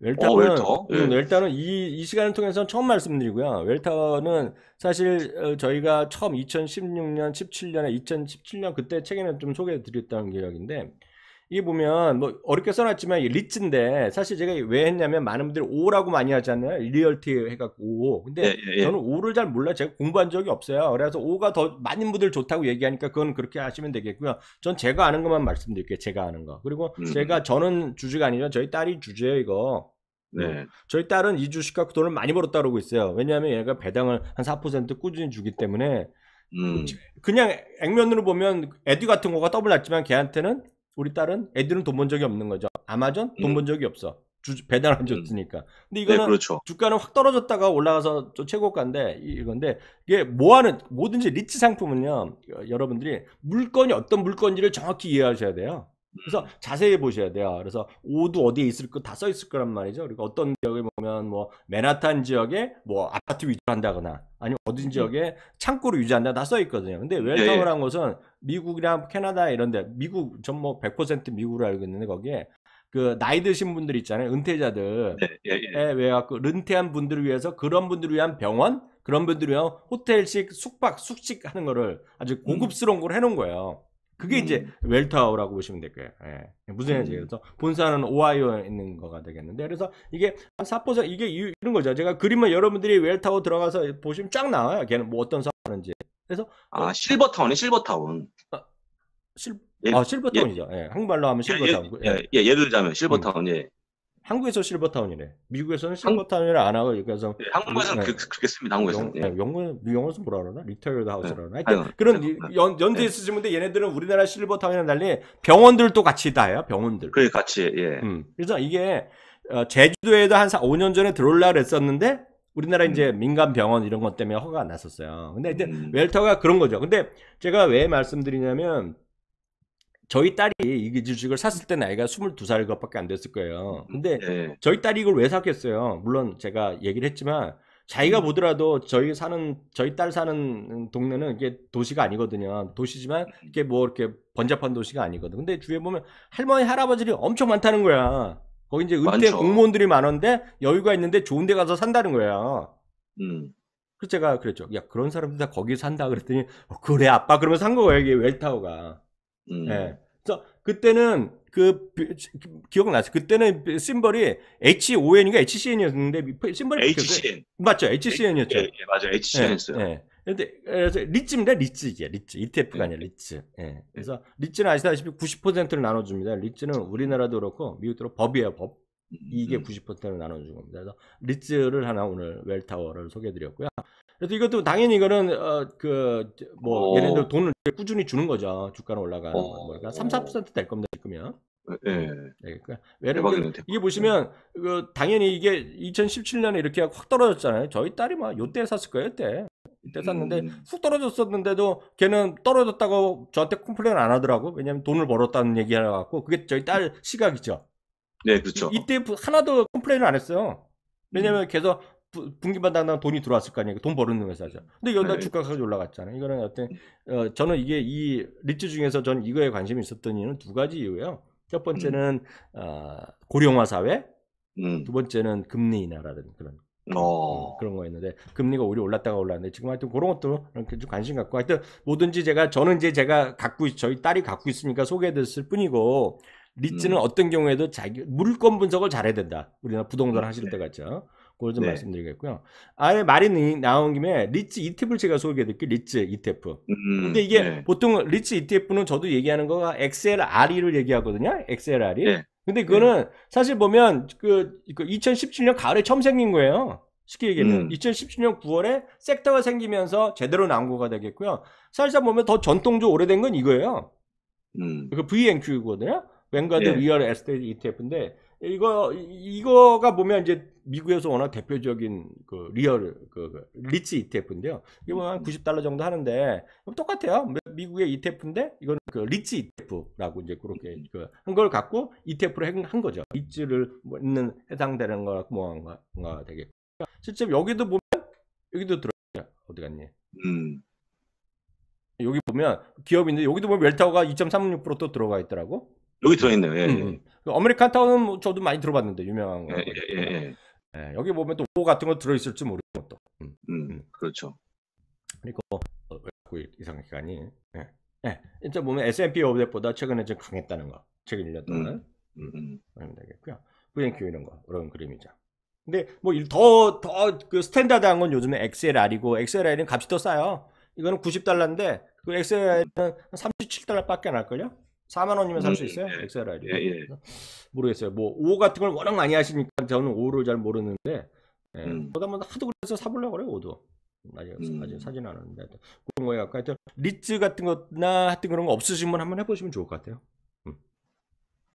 어, 웰타는 어, 웰터? 음, 예. 웰타는 이, 이 시간을 통해서 처음 말씀드리고요. 웰타는 사실 어, 저희가 처음 2016년, 17년에 2017년 그때 책에는 좀 소개해 드렸던기억인데 이게 보면 뭐 어렵게 써놨지만 리츠인데 사실 제가 왜 했냐면 많은 분들이 오라고 많이 하잖아요. 리얼티 해갖고 오. 근데 예, 예, 예. 저는 오를 잘 몰라. 제가 공부한 적이 없어요. 그래서 오가 더 많은 분들 좋다고 얘기하니까 그건 그렇게 하시면 되겠고요. 전 제가 아는 것만 말씀드릴게요. 제가 아는 거. 그리고 음. 제가 저는 주주가 아니죠. 저희 딸이 주주예요. 이거. 네. 음. 저희 딸은 이 주식 갖고 돈을 많이 벌었다 그러고 있어요. 왜냐하면 얘가 배당을 한 4% 꾸준히 주기 때문에 음. 그냥 액면으로 보면 에듀 같은 거가 더블 났지만 걔한테는 우리 딸은 애들은 돈 번 적이 없는 거죠. 아마존 돈번 음. 적이 없어. 주, 배달 안 음. 줬으니까. 근데 네, 이거는 네, 그렇죠. 주가는 확 떨어졌다가 올라가서 저 최고가인데 이건데 이게 뭐 하는 뭐든지 리츠 상품은요 여러분들이 물건이 어떤 물건지를 정확히 이해하셔야 돼요. 그래서 음. 자세히 보셔야 돼요. 그래서 오도 어디에 있을 거 다 써 있을 거란 말이죠. 그리고 어떤 지역에 그러면뭐 맨하탄 지역에 뭐 아파트 위주한다거나 아니면 어딘 음. 지역에 창고를 유지한다 다써 있거든요. 근데 예, 웰컴이란 한 예. 곳은 미국이나 캐나다 이런데 미국 전뭐100% 미국으로 알고 있는데 거기에 그 나이 드신 분들 있잖아요 은퇴자들 네, 예, 예. 왜갖고 예, 은퇴한 분들을 위해서 그런 분들을 위한 병원 그런 분들을 위한 호텔식 숙박 숙식 하는 거를 아주 음. 고급스러운 걸 해놓은 거예요. 그게 음. 이제 웰타우라고 보시면 될 거예요. 예. 무슨 얘기인지 음. 그래서 본사는 오하이오에 있는 거가 되겠는데 그래서 이게 사포사 이게 이런 거죠. 제가 그림을 여러분들이 웰타워 들어가서 보시면 쫙 나와요. 걔는 뭐 어떤 사업하는지. 그래서 아 실버타운이 실버타운. 아, 실, 예, 아 실버타운이죠. 예. 한국말로 하면 예, 예. 실버타운. 예, 예, 예. 를 들자면 실버타운 이 음. 예. 한국에서 실버타운이래. 미국에서는 실버타운을 안 하고 그래서 네, 한국에서는 네. 그, 그 그렇게 씁니다. 한국에서는 영, 어 영어 영어에서 뭐라 그러나 리터리어드 하우스라나 그러 네. 하여튼 그런 네. 연, 연대에 쓰지는데 얘네들은 우리나라 실버타운이랑 달리 병원들도 같이 다해요. 병원들. 그래 같이 예. 음. 그래서 이게 어, 제주도에도 한 5년 전에 들어올라 그랬었는데 우리나라 음. 이제 민간 병원 이런 것 때문에 허가 안 났었어요. 근데 이제 음. 웰터가 그런 거죠. 근데 제가 왜 말씀드리냐면 저희 딸이 이 주식을 샀을 때 나이가 22살 것밖에 안 됐을 거예요. 근데 네. 저희 딸이 이걸 왜 샀겠어요? 물론 제가 얘기를 했지만 자기가 음. 보더라도 저희 사는 저희 딸 사는 동네는 이게 도시가 아니거든요. 도시지만 음. 이게 뭐 이렇게 번잡한 도시가 아니거든. 근데 주위에 보면 할머니 할아버지들이 엄청 많다는 거야. 거기 이제 은퇴 많죠. 공무원들이 많은데 여유가 있는데 좋은 데 가서 산다는 거야. 음. 그래서 제가 그랬죠. 야 그런 사람들 다 거기 산다 그랬더니 어, 그래 아빠 그러면산 거예요. 이게 웰타워가. 음. 네. 그래서 그때는 그 기억나죠? 그때는 심벌이 HON인가 HCN이었는데 심벌이 HCN 맞죠? HCN이었죠. 예, 예 맞아요. HCN이었어요. 예, 예. 근데 어, 그래서 리츠입니다. 리츠 이게 리츠 ETF가 예. 아니라 리츠. 예. 예. 그래서 리츠는 아시다시피 90%를 나눠줍니다. 리츠는 우리나라도 그렇고 미국도 법이에요. 법. 음, 이게 90%를 음. 나눠준 겁니다. 그래서 리츠를 하나 오늘 웰타워를 소개해드렸고요. 그래서 이것도 당연히 이거는 어, 그뭐 얘네들 어. 돈을 꾸준히 주는 거죠. 주가는 올라가는 어. 뭐 그러니까 3, 4%될 겁니다. 지금이면. 예. 네, 그러니까 왜냐면 이게 보시면 그 당연히 이게 2017년에 이렇게 확 떨어졌잖아요. 저희 딸이 막 요때 샀을 거예요, 때 이때 샀는데 음. 쑥 떨어졌었는데도 걔는 떨어졌다고 저한테 컴플레인 안 하더라고. 왜냐면 돈을 벌었다는 얘기 하나 갖고 그게 저희 딸 시각이죠. 네, 그렇죠. 이, 때 하나도 컴플레인을 안 했어요. 왜냐면 음. 계속 분기마다 돈이 들어왔을 거 아니에요. 그 돈 버는 회사죠. 근데 연달 네. 주가가 올라갔잖아요. 이거는 어떤 어, 저는 이게 이 리츠 중에서 전 이거에 관심이 있었던 이유는 두 가지 이유예요. 첫 번째는 음. 어, 고령화 사회, 음. 두 번째는 금리 인하라든 그런 음. 어, 어. 그런 거였는데 금리가 오히려 올랐다가 올랐는데 지금 하여튼 그런 것도 이좀 관심 갖고 하여튼 뭐든지 제가 저는 이제 제가 갖고 있, 저희 딸이 갖고 있으니까 소개됐을 뿐이고 리츠는 음. 어떤 경우에도 자기 물건 분석을 잘해야 된다. 우리나라 부동산 하실 때 같죠. 그걸 좀 네. 말씀드리겠고요. 아예 말이 나온 김에 리츠 ETF를 제가 소개해드릴게요. 리츠 ETF. 음, 근데 이게 네. 보통 리츠 ETF는 저도 얘기하는 거가 XLRE를 얘기하거든요. XLRE. 네. 근데 네. 그거는 사실 보면 그, 그 2017년 가을에 처음 생긴 거예요. 쉽게 얘기하면 음. 2017년 9월에 섹터가 생기면서 제대로 나온 거가 되겠고요. 사실상 보면 더 전통적 오래된 건 이거예요. 음. 그 VNQ거든요. 뱅가드 네. 리얼 에스테이트 ETF인데 이거 이거가 보면 이제 미국에서 워낙 대표적인 그 리얼 그, 그 리치 ETF인데요. 이거 한 90달러 정도 하는데 똑같아요. 미국의 ETF인데 이건 그리치 ETF라고 이제 그렇게 그한걸 갖고 e t f 를 한, 한 거죠. 리치를뭐 있는 해당되는 거라 뭐가 되겠고. 실제 여기도 보면 여기도 들어요. 어디 갔니? 음. 여기 보면 기업인데 여기도 보면 웰타워가 2.36%또 들어가 있더라고. 여기 들어있네요. 예, 음. 예. 음. 아메리칸 타운은 뭐 저도 많이 들어봤는데 유명한 거. 예, 예, 예, 예. 여기 보면 또오 같은 거 들어있을지 모르고 또. 음, 음, 음, 그렇죠. 그리고 어, 외국 이상 기간이 예. 예. 이제 보면 S&P 500보다 최근에 좀 강했다는 거. 최근 1년 동안. 음, 음. 음. 그러면 되겠고요. VNQ 이런 거. 그런 그림이죠. 근데 뭐더더 그 스탠다드한 건 요즘에 XLR이고 XLR은 값이 더 싸요. 이거는 90달러인데 그 XLR은 37달러밖에 안 할걸요? 4만 원이면 살수 음, 있어요? 예, XLR이. 예, 예. 모르겠어요. 뭐5 같은 걸 워낙 많이 하시니까 저는 5를 잘 모르는데 예. 음. 그다 보면 하도 그래서 사보려고 그래요 5도. 아직 음. 아진 사진 않았는데 그런 거에 약간 하여튼 리츠 같은 거나 하여튼 그런 거 없으신 분 한번 해보시면 좋을 것 같아요.